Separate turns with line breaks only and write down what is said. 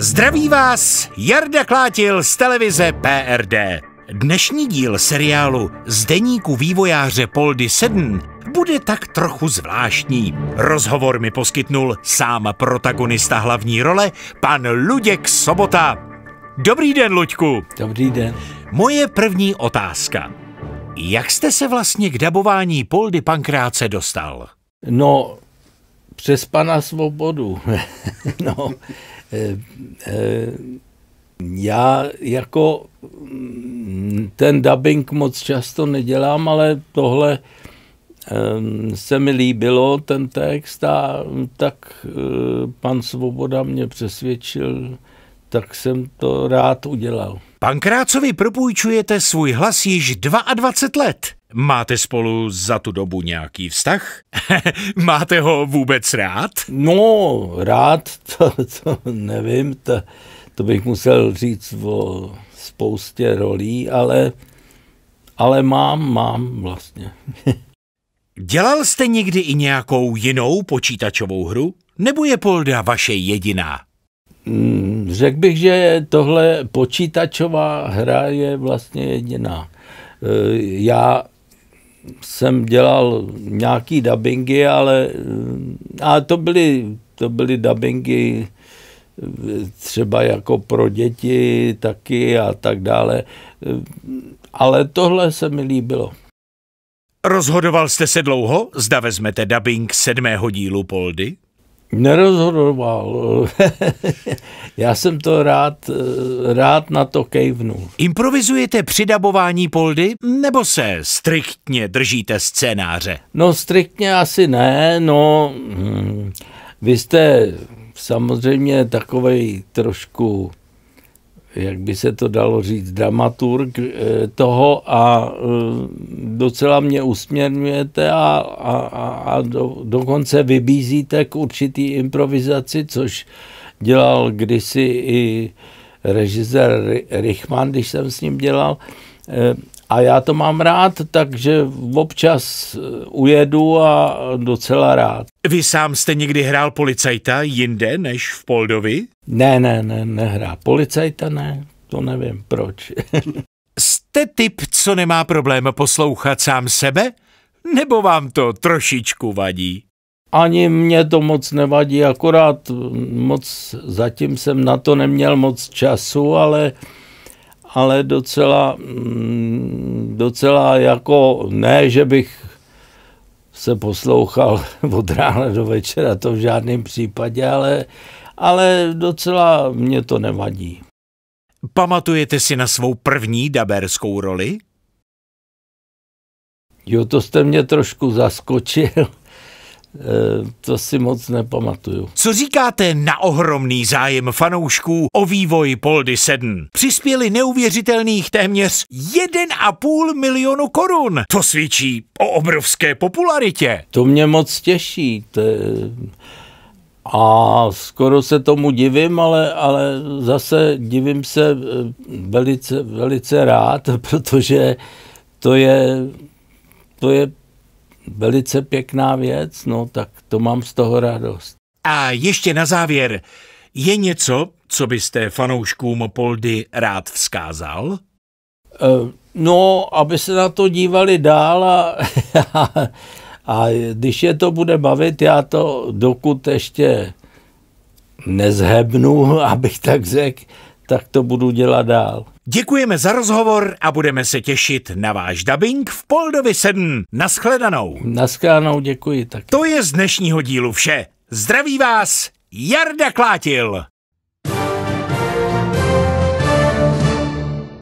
Zdraví vás Jarda Klátil z televize PRD. Dnešní díl seriálu z deníku vývojáře Poldy 7 bude tak trochu zvláštní. Rozhovor mi poskytnul sám protagonista hlavní role, pan Luděk Sobota. Dobrý den, Luďku. Dobrý den. Moje první otázka. Jak jste se vlastně k dabování Poldy Pankráce dostal? No, přes pana Svobodu.
no, eh, eh, já jako mm, ten dubbing moc často nedělám, ale tohle ehm, se mi líbilo, ten text, a tak eh, pan Svoboda mě přesvědčil, tak jsem
to rád udělal. Pankrácovi propůjčujete svůj hlas již 22 let. Máte spolu za tu dobu nějaký vztah? Máte ho vůbec rád?
No, rád, to, to nevím, to, to bych musel říct o spoustě rolí, ale, ale mám, mám vlastně.
Dělal jste někdy i nějakou jinou počítačovou hru? Nebo je Polda vaše jediná? Mm, Řekl bych, že
tohle počítačová hra je vlastně jediná e, já jsem dělal nějaký dubbingy, ale eh, a to byly, to byly dubbingy eh, třeba jako pro
děti taky a tak dále. Eh, ale tohle se mi líbilo. Rozhodoval jste se dlouho, zda vezmete dubbing sedmého dílu Poldy?
Nerozhodoval. Já jsem to rád, rád na to kejvnu.
Improvizujete při dabování poldy, nebo se striktně držíte scénáře?
No striktně asi ne, no... Hm, vy jste samozřejmě takovej trošku jak by se to dalo říct, dramaturg eh, toho a eh, docela mě usměrňujete a, a, a do, dokonce vybízíte k určitý improvizaci, což dělal kdysi i režisér Richman, když jsem s ním dělal. Eh, a já to mám rád,
takže občas eh, ujedu a docela rád. Vy sám jste někdy hrál policajta jinde než v Poldovi?
Ne, ne, ne, nehrá. Policajta ne, to nevím proč.
jste typ, co nemá problém poslouchat sám sebe? Nebo vám to trošičku vadí? Ani mě
to moc nevadí, akorát hm, moc zatím jsem na to neměl moc času, ale ale docela, mm, docela jako ne, že bych se poslouchal od rána do večera,
to v žádném případě, ale, ale docela mě to nevadí. Pamatujete si na svou první daberskou roli? Jo, to jste mě trošku zaskočil. Eh, to si moc nepamatuju. Co říkáte na ohromný zájem fanoušků o vývoj Poldy 7? Přispěli neuvěřitelných téměř 1,5 milionu korun. To svědčí o obrovské popularitě.
To mě moc těší. To je... A skoro se tomu divím, ale, ale zase divím se eh, velice, velice rád, protože to je, to je velice pěkná věc, no tak to mám z toho radost.
A ještě na závěr, je něco, co byste fanouškům Poldy rád vzkázal? Eh, no, aby se na to dívali
dál a, a, a když je to bude bavit, já to
dokud ještě nezhebnu, abych tak řekl, tak to budu dělat dál. Děkujeme za rozhovor a budeme se těšit na váš dubbing v Poldovi 7. Naschledanou. Naschledanou, děkuji. Tak. To je z dnešního dílu vše. Zdraví vás Jarda Klátil.